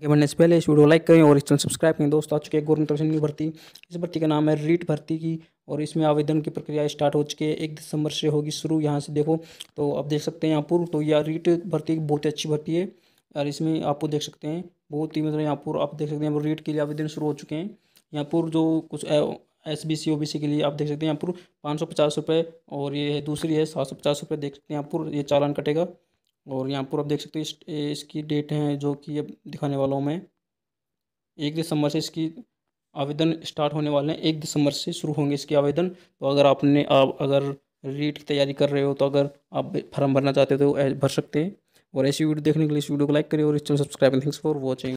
आगे बढ़ने से पहले इस वीडियो लाइक करें और इस चैनल सब्सक्राइब करें दोस्तों आ चुके हैं गवर्नमेंट तरफ भर्ती इस भर्ती का नाम है रीट भर्ती की और इसमें आवेदन की प्रक्रिया स्टार्ट हो चुकी है एक दिसंबर से होगी शुरू यहाँ से देखो तो आप देख सकते हैं यहाँ पूर्व तो यह रीट भर्ती बहुत अच्छी भर्ती है और इसमें आपको देख सकते हैं बहुत ही मतलब यहाँ पूर्व आप देख सकते हैं रीट के लिए आवेदन शुरू हो चुके हैं यहाँ पूर्व जो कुछ S B C O B C के लिए आप देख सकते हैं यहाँ पूर्व पाँच सौ पचास रुपये और ये दूसरी है सात सौ पचास रुपये देख सकते हैं यहाँ पूर्व ये चालान कटेगा और यहाँ पर आप देख सकते हो इस, इसकी डेट है जो कि अब दिखाने वाला हूँ मैं एक दिसंबर से इसकी आवेदन स्टार्ट होने वाले हैं एक दिसंबर से शुरू होंगे इसके आवेदन तो अगर आपने आप अगर रीट की तैयारी कर रहे हो तो अगर आप फॉर्म भरना चाहते हो तो भर सकते हैं और ऐसी वीडियो देखने के लिए इस वीडियो को लाइक करें और इस channel subscribe thanks for watching